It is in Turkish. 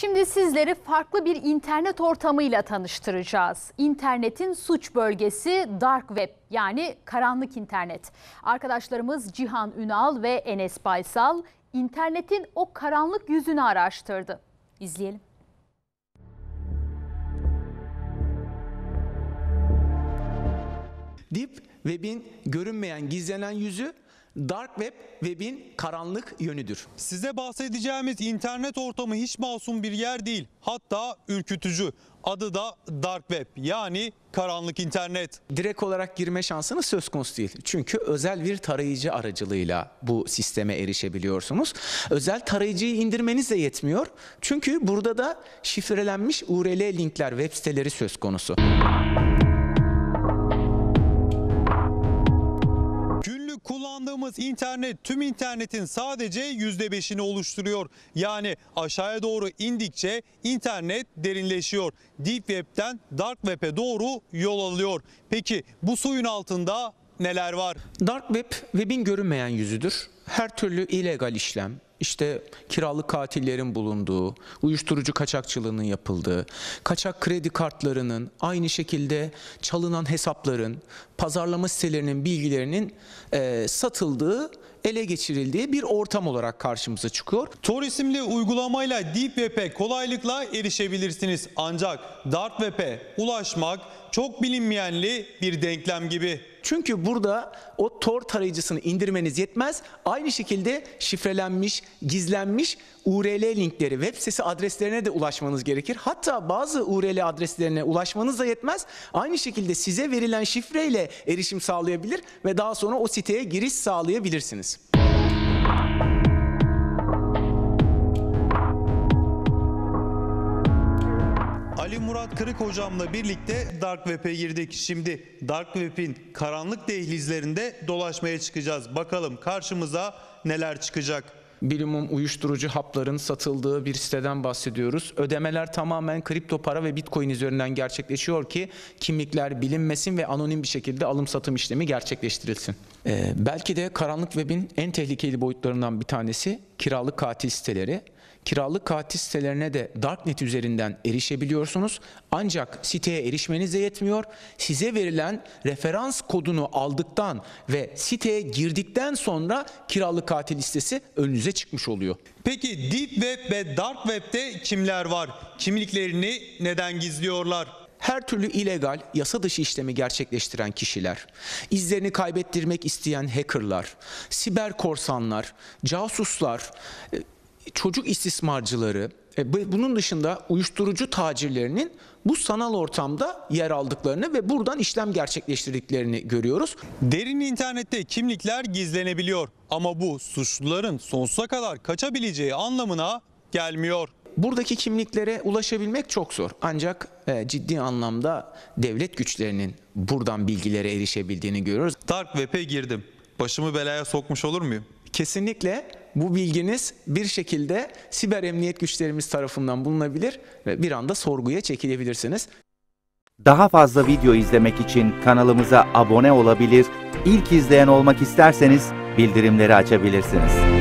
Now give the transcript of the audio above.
Şimdi sizleri farklı bir internet ortamıyla tanıştıracağız. İnternetin suç bölgesi Dark Web yani karanlık internet. Arkadaşlarımız Cihan Ünal ve Enes Baysal internetin o karanlık yüzünü araştırdı. İzleyelim. Deep Web'in görünmeyen, gizlenen yüzü Dark Web web'in karanlık yönüdür. Size bahsedeceğimiz internet ortamı hiç masum bir yer değil. Hatta ürkütücü. Adı da Dark Web yani karanlık internet. Direkt olarak girme şansınız söz konusu değil. Çünkü özel bir tarayıcı aracılığıyla bu sisteme erişebiliyorsunuz. Özel tarayıcıyı indirmeniz de yetmiyor. Çünkü burada da şifrelenmiş URL linkler, web siteleri söz konusu. kullandığımız internet tüm internetin sadece %5'ini oluşturuyor. Yani aşağıya doğru indikçe internet derinleşiyor. Deep Web'den Dark Web'e doğru yol alıyor. Peki bu suyun altında neler var? Dark Web, Web'in görünmeyen yüzüdür. Her türlü illegal işlem, işte kiralık katillerin bulunduğu, uyuşturucu kaçakçılığının yapıldığı, kaçak kredi kartlarının, aynı şekilde çalınan hesapların, pazarlama sitelerinin bilgilerinin e, satıldığı, ele geçirildiği bir ortam olarak karşımıza çıkıyor. Tor isimli uygulamayla Deep Web'e kolaylıkla erişebilirsiniz. Ancak Dark Web'e ulaşmak çok bilinmeyenli bir denklem gibi. Çünkü burada o Tor tarayıcısını indirmeniz yetmez. Aynı şekilde şifrelenmiş, gizlenmiş URL linkleri, web sitesi adreslerine de ulaşmanız gerekir. Hatta bazı URL adreslerine ulaşmanız da yetmez. Aynı şekilde size verilen şifreyle erişim sağlayabilir ve daha sonra o siteye giriş sağlayabilirsiniz. Murat Kırık hocamla birlikte Dark Web'e girdik. Şimdi Dark Web'in karanlık dehlizlerinde dolaşmaya çıkacağız. Bakalım karşımıza neler çıkacak. Bilimum uyuşturucu hapların satıldığı bir siteden bahsediyoruz. Ödemeler tamamen kripto para ve bitcoin üzerinden gerçekleşiyor ki kimlikler bilinmesin ve anonim bir şekilde alım satım işlemi gerçekleştirilsin. Ee, belki de karanlık webin en tehlikeli boyutlarından bir tanesi kiralık katil siteleri kiralık katil sitelerine de Darknet üzerinden erişebiliyorsunuz. Ancak siteye erişmeniz de yetmiyor. Size verilen referans kodunu aldıktan ve siteye girdikten sonra kiralık katil listesi önünüze çıkmış oluyor. Peki Deep Web ve Dark Web'te kimler var? Kimliklerini neden gizliyorlar? her türlü illegal, yasa dışı işlemi gerçekleştiren kişiler, izlerini kaybettirmek isteyen hackerlar, siber korsanlar, casuslar, e, çocuk istismarcıları, e, bunun dışında uyuşturucu tacirlerinin bu sanal ortamda yer aldıklarını ve buradan işlem gerçekleştirdiklerini görüyoruz. Derin internette kimlikler gizlenebiliyor ama bu suçluların sonsuza kadar kaçabileceği anlamına gelmiyor. Buradaki kimliklere ulaşabilmek çok zor. Ancak e, ciddi anlamda devlet güçlerinin buradan bilgilere erişebildiğini görüyoruz. Dark Web'e girdim. Başımı belaya sokmuş olur muyum? Kesinlikle bu bilginiz bir şekilde siber emniyet güçlerimiz tarafından bulunabilir ve bir anda sorguya çekilebilirsiniz. Daha fazla video izlemek için kanalımıza abone olabilir, ilk izleyen olmak isterseniz bildirimleri açabilirsiniz.